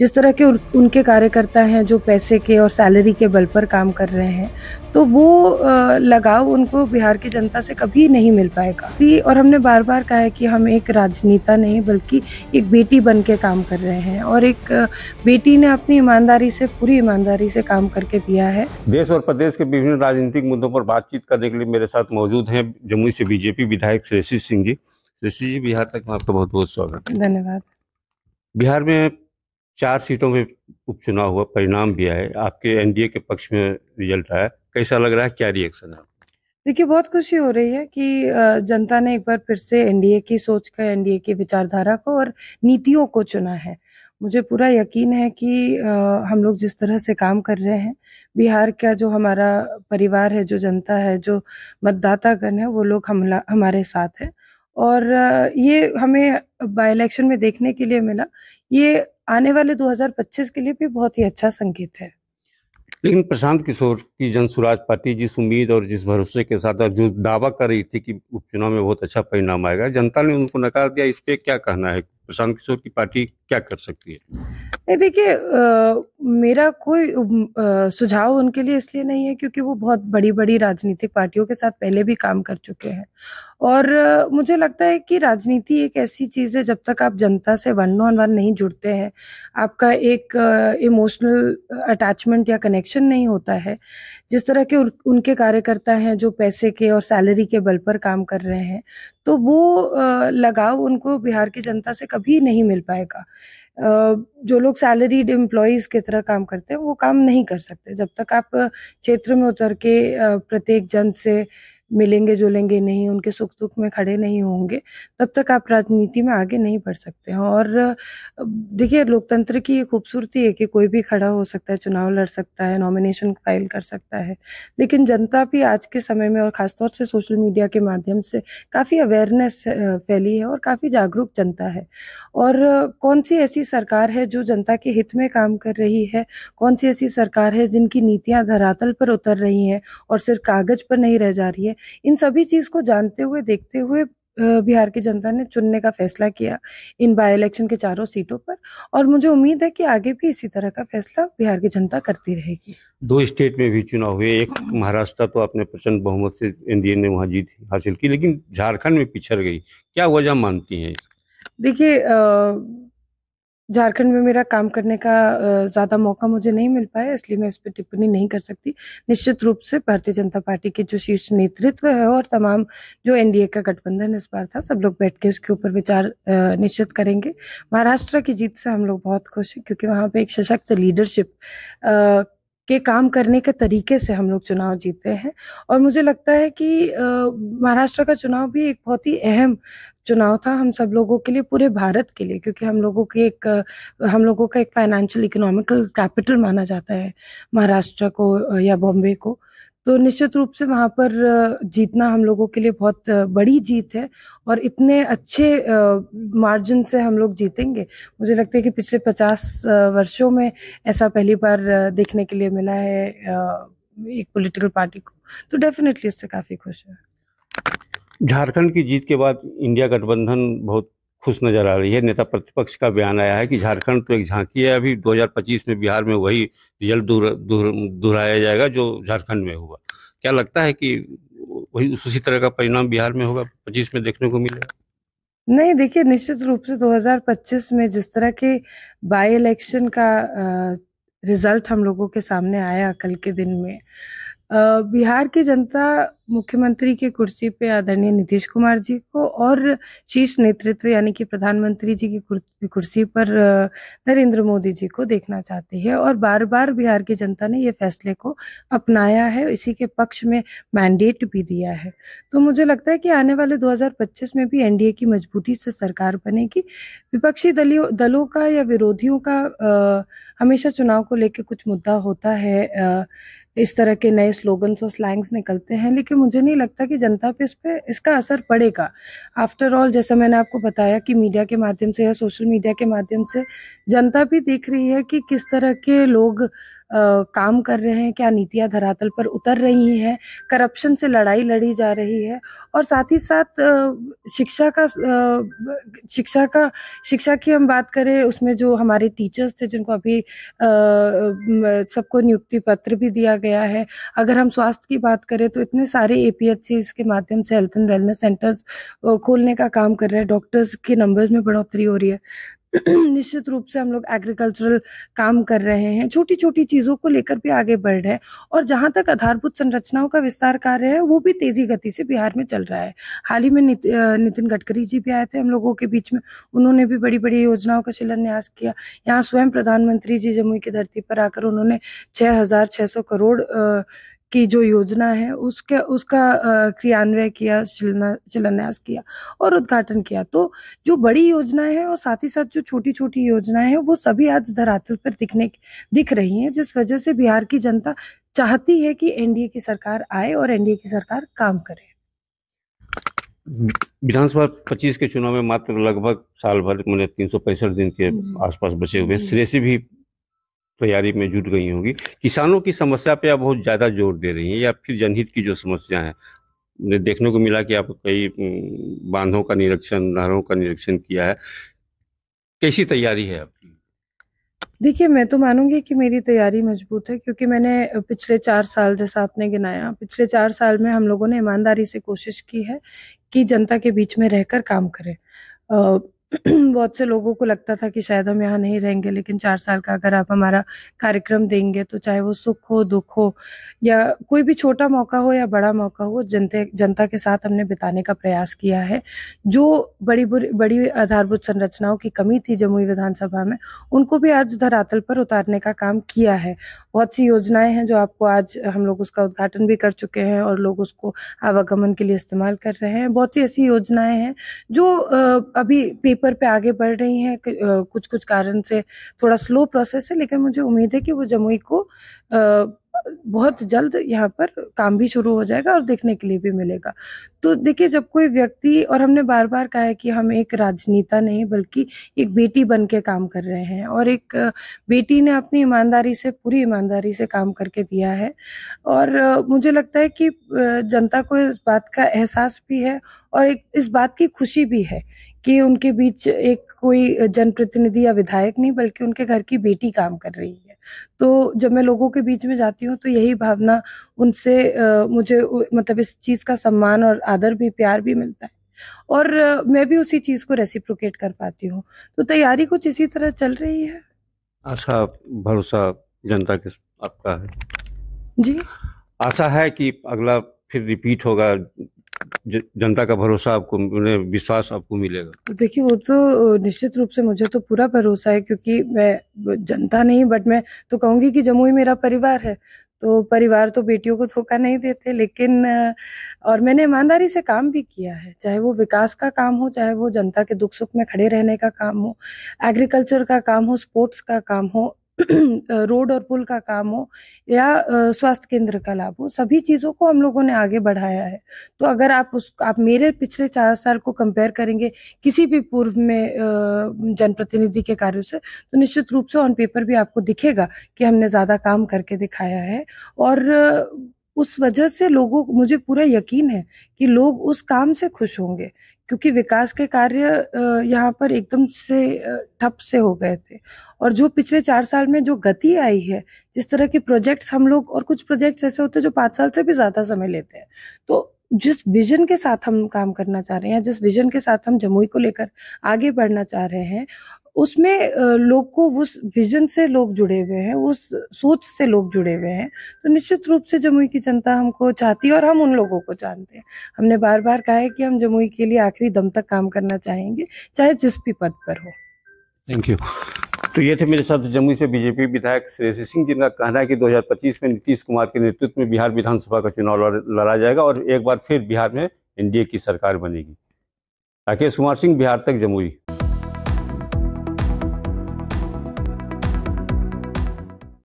जिस तरह के उनके कार्यकर्ता हैं जो पैसे के और सैलरी के बल पर काम कर रहे हैं तो वो लगाव उनको बिहार की जनता से कभी नहीं मिल पाएगा और हमने बार बार कहा है कि हम एक राजनेता नहीं बल्कि एक बेटी बन के काम कर रहे हैं और एक बेटी ने अपनी ईमानदारी से पूरी ईमानदारी से काम करके दिया है देश और प्रदेश के विभिन्न राजनीतिक मुद्दों पर बातचीत करने के लिए मेरे साथ मौजूद हैं जमुई से बीजेपी विधायक श्रेषी सिंह जी श्रेषी जी बिहार तक में आपका बहुत बहुत स्वागत धन्यवाद बिहार में चार सीटों में उपचुनाव हुआ परिणाम भी आए आपके एनडीए के पक्ष में रिजल्ट आया कैसा लग रहा है क्या रिएक्शन है देखिए बहुत खुशी हो रही है कि जनता ने एक बार फिर से एनडीए की सोच का एनडीए की विचारधारा को और नीतियों को चुना है मुझे पूरा यकीन है कि हम लोग जिस तरह से काम कर रहे हैं बिहार का जो हमारा परिवार है जो जनता है जो मतदाता गण है वो लोग हम हमारे साथ हैं और ये हमें बाई इलेक्शन में देखने के लिए मिला ये आने वाले 2025 के लिए भी बहुत ही अच्छा संकेत है लेकिन प्रशांत किशोर की जन स्वराज पार्टी जिस उम्मीद और जिस भरोसे के साथ और जो दावा कर रही थी कि उपचुनाव में बहुत अच्छा परिणाम आएगा जनता ने उनको नकार दिया इस पे क्या कहना है प्रशांत किशोर की पार्टी क्या कर सकती है देखिए मेरा कोई सुझाव उनके लिए इसलिए नहीं है क्योंकि वो बहुत बड़ी-बड़ी राजनीतिक पार्टियों के साथ पहले भी काम कर चुके हैं और मुझे लगता है कि राजनीति एक ऐसी चीज़ है जब तक आप जनता से वन ऑन वन नहीं जुड़ते हैं, आपका एक इमोशनल अटैचमेंट या कनेक्शन नहीं होता है, जिस तरह के उनके कार्यकर्ता हैं जो पैसे के और सैलरी के बल पर काम कर रहे हैं, तो वो लगाव उनको बिहार की जनता से कभी नहीं मिल पाएगा। जो लोग सैलरीड एम्प्लॉयज़ की तरह काम करते हैं वो काम नहीं कर सकते जब तक आप क्षेत्र में उतर के प्रत्येक जन से मिलेंगे जुलेंगे नहीं उनके सुख दुख में खड़े नहीं होंगे तब तक आप राजनीति में आगे नहीं बढ़ सकते हैं और देखिए लोकतंत्र की ये खूबसूरती है कि कोई भी खड़ा हो सकता है चुनाव लड़ सकता है नॉमिनेशन फाइल कर सकता है लेकिन जनता भी आज के समय में और ख़ासतौर से सोशल मीडिया के माध्यम से काफ़ी अवेयरनेस फैली है और काफ़ी जागरूक जनता है और कौन सी ऐसी सरकार है जो जनता के हित में काम कर रही है कौन सी ऐसी सरकार है जिनकी नीतियाँ धरातल पर उतर रही हैं और सिर्फ कागज पर नहीं रह जा रही है इन सभी चीज को जानते हुए देखते हुए बिहार की जनता ने चुनने का फैसला किया इन बाई इलेक्शन के चारों सीटों पर और मुझे उम्मीद है कि आगे भी इसी तरह का फैसला बिहार की जनता करती रहेगी दो स्टेट में भी चुनाव हुए एक महाराष्ट्र तो आपने प्रचंड बहुमत से एनडीए ने वहाँ जीत हासिल की लेकिन झारखंड में पिछड़ गई क्या वजह मानती है देखिए झारखंड में मेरा काम करने का ज़्यादा मौका मुझे नहीं मिल पाया इसलिए मैं इस पर टिप्पणी नहीं कर सकती निश्चित रूप से भारतीय जनता पार्टी के जो शीर्ष नेतृत्व है और तमाम जो एनडीए का गठबंधन इस बार था सब लोग बैठ के उसके ऊपर विचार निश्चित करेंगे महाराष्ट्र की जीत से हम लोग बहुत खुश हैं क्योंकि वहाँ पर एक सशक्त लीडरशिप के काम करने के तरीके से हम लोग चुनाव जीते हैं और मुझे लगता है कि महाराष्ट्र का चुनाव भी एक बहुत ही अहम चुनाव था हम सब लोगों के लिए पूरे भारत के लिए क्योंकि हम लोगों की एक हम लोगों का एक फाइनेंशियल इकोनॉमिकल कैपिटल माना जाता है महाराष्ट्र को या बॉम्बे को तो निश्चित रूप से वहाँ पर जीतना हम लोगों के लिए बहुत बड़ी जीत है और इतने अच्छे मार्जिन से हम लोग जीतेंगे मुझे लगता है कि पिछले पचास वर्षों में ऐसा पहली बार देखने के लिए मिला है एक पॉलिटिकल पार्टी को तो डेफिनेटली इससे काफ़ी खुश है झारखंड की जीत के बाद इंडिया गठबंधन बहुत खुश नजर आ रही है नेता प्रतिपक्ष का बयान आया है कि झारखंड तो एक झांकी है अभी 2025 में बिहार में वही रिजल्ट दोहराया दूर, जाएगा जो झारखंड में हुआ क्या लगता है कि वही उसी तरह का परिणाम बिहार में होगा 25 में देखने को मिलेगा नहीं देखिए निश्चित रूप से 2025 में जिस तरह के बाई इलेक्शन का रिजल्ट हम लोगों के सामने आया कल के दिन में बिहार की जनता मुख्यमंत्री के कुर्सी पे आदरणीय नीतीश कुमार जी को और शीर्ष नेतृत्व यानी कि प्रधानमंत्री जी की कुर्सी पर नरेंद्र मोदी जी को देखना चाहती है और बार बार बिहार की जनता ने ये फैसले को अपनाया है इसी के पक्ष में मैंडेट भी दिया है तो मुझे लगता है कि आने वाले 2025 में भी एनडीए की मजबूती से सरकार बनेगी विपक्षी दलियों दलों का या विरोधियों का आ, हमेशा चुनाव को लेकर कुछ मुद्दा होता है आ, इस तरह के नए स्लोगन्स और स्लैंग्स निकलते हैं लेकिन मुझे नहीं लगता कि जनता पे इस पर इसका असर पड़ेगा आफ्टर ऑल जैसा मैंने आपको बताया कि मीडिया के माध्यम से या सोशल मीडिया के माध्यम से जनता भी देख रही है कि किस तरह के लोग काम कर रहे हैं क्या नीतियाँ धरातल पर उतर रही हैं करप्शन से लड़ाई लड़ी जा रही है और साथ ही साथ शिक्षा का शिक्षा का शिक्षा की हम बात करें उसमें जो हमारे टीचर्स थे जिनको अभी सबको नियुक्ति पत्र भी दिया गया है अगर हम स्वास्थ्य की बात करें तो इतने सारे ए के माध्यम से हेल्थ एंड वेलनेस सेंटर्स खोलने का काम कर रहे हैं डॉक्टर्स के नंबर्स में बढ़ोतरी हो रही है निश्चित रूप से हम लोग एग्रीकल्चरल काम कर रहे हैं छोटी छोटी चीज़ों को लेकर भी आगे बढ़ रहे हैं और जहां तक आधारभूत संरचनाओं का विस्तार कार्य है वो भी तेज़ी गति से बिहार में चल रहा है हाल ही में नितिन गडकरी जी भी आए थे हम लोगों के बीच में उन्होंने भी बड़ी बड़ी योजनाओं का शिलान्यास किया यहाँ स्वयं प्रधानमंत्री जी जमुई की धरती पर आकर उन्होंने छह करोड़ की जो योजना है उसके उसका क्रियान्वय किया शिलान्यास किया और उद्घाटन किया तो जो बड़ी योजनाएं हैं और साथ ही साथ जो छोटी छोटी योजनाएं हैं वो सभी आज धरातल पर दिखने दिख रही हैं जिस वजह से बिहार की जनता चाहती है कि एनडीए की सरकार आए और एनडीए की सरकार काम करे विधानसभा 25 के चुनाव में मात्र लगभग साल भर मैंने तीन दिन के हम्म। आसपास बचे हुए हम्म। श्रेसी भी तैयारी में जुट गई होंगी किसानों की समस्या पे आप बहुत ज़्यादा जोर दे रही हैं या फिर जनहित की जो समस्या है देखने को मिला कि आप कई बांधों का निरीक्षण नहरों का निरीक्षण किया है कैसी तैयारी है आपकी देखिए मैं तो मानूंगी कि मेरी तैयारी मजबूत है क्योंकि मैंने पिछले चार साल जैसा आपने गिनाया पिछले चार साल में हम लोगों ने ईमानदारी से कोशिश की है कि जनता के बीच में रहकर काम करें बहुत से लोगों को लगता था कि शायद हम यहाँ नहीं रहेंगे लेकिन चार साल का अगर आप हमारा कार्यक्रम देंगे तो चाहे वो सुख हो दुख हो या कोई भी छोटा मौका हो या बड़ा मौका हो जनते जनता के साथ हमने बिताने का प्रयास किया है जो बड़ी बुरी बड़ी आधारभूत संरचनाओं की कमी थी जमुई विधानसभा में उनको भी आज धरातल पर उतारने का काम किया है बहुत सी योजनाएं हैं जो आपको आज हम लोग उसका उद्घाटन भी कर चुके हैं और लोग उसको आवागमन के लिए इस्तेमाल कर रहे हैं बहुत सी ऐसी योजनाएं हैं जो अभी पेपर पे आगे बढ़ रही हैं कुछ कुछ कारण से थोड़ा स्लो प्रोसेस है लेकिन मुझे उम्मीद है कि वो जमुई को बहुत जल्द यहाँ पर काम भी शुरू हो जाएगा और देखने के लिए भी मिलेगा तो देखिए जब कोई व्यक्ति और हमने बार बार कहा है कि हम एक राजनेता नहीं बल्कि एक बेटी बन के काम कर रहे हैं और एक बेटी ने अपनी ईमानदारी से पूरी ईमानदारी से काम करके दिया है और मुझे लगता है कि जनता को इस बात का एहसास भी है और एक इस बात की खुशी भी है कि उनके बीच एक कोई जनप्रतिनिधि या विधायक नहीं बल्कि उनके घर की बेटी काम कर रही है तो जब मैं लोगों के बीच में जाती हूँ तो यही भावना उनसे मुझे मतलब इस चीज़ का सम्मान और आदर भी प्यार भी मिलता है और मैं भी उसी चीज़ को रेसिप्रोकेट कर पाती हूँ तो तैयारी कुछ इसी तरह चल रही है आशा भरोसा जनता के आपका है जी आशा है कि अगला फिर रिपीट होगा जनता का भरोसा आपको विश्वास आपको मिलेगा तो देखिए वो तो निश्चित रूप से मुझे तो पूरा भरोसा है क्योंकि मैं जनता नहीं बट मैं तो कहूँगी कि ही मेरा परिवार है तो परिवार तो बेटियों को धोखा नहीं देते लेकिन और मैंने ईमानदारी से काम भी किया है चाहे वो विकास का काम हो चाहे वो जनता के दुख सुख में खड़े रहने का काम हो एग्रीकल्चर का काम हो स्पोर्ट्स का काम हो रोड और पुल का काम हो या स्वास्थ्य केंद्र का लाभ हो सभी चीज़ों को हम लोगों ने आगे बढ़ाया है तो अगर आप उस आप मेरे पिछले चार साल को कंपेयर करेंगे किसी भी पूर्व में जनप्रतिनिधि के कार्यों से तो निश्चित रूप से ऑन पेपर भी आपको दिखेगा कि हमने ज़्यादा काम करके दिखाया है और उस वजह से लोगों मुझे पूरा यकीन है कि लोग उस काम से खुश होंगे क्योंकि विकास के कार्य यहाँ पर एकदम से ठप से हो गए थे और जो पिछले चार साल में जो गति आई है जिस तरह के प्रोजेक्ट्स हम लोग और कुछ प्रोजेक्ट्स ऐसे होते हैं जो पाँच साल से भी ज़्यादा समय लेते हैं तो जिस विजन के साथ हम काम करना चाह रहे हैं जिस विजन के साथ हम जमुई को लेकर आगे बढ़ना चाह रहे हैं उसमें लोग को उस विजन से लोग जुड़े हुए हैं उस सोच से लोग जुड़े हुए हैं तो निश्चित रूप से जमुई की जनता हमको चाहती है और हम उन लोगों को जानते हैं हमने बार बार कहा है कि हम जमुई के लिए आखिरी दम तक काम करना चाहेंगे चाहे जिस भी पद पर हो थैंक यू तो ये थे मेरे साथ जमुई से बीजेपी विधायक श्रेष सिंह जी का कहना है कि 2025 में नीतीश कुमार के नेतृत्व में बिहार विधानसभा का चुनाव लड़ा जाएगा और एक बार फिर बिहार में एनडीए की सरकार बनेगी राकेश कुमार सिंह बिहार तक जमुई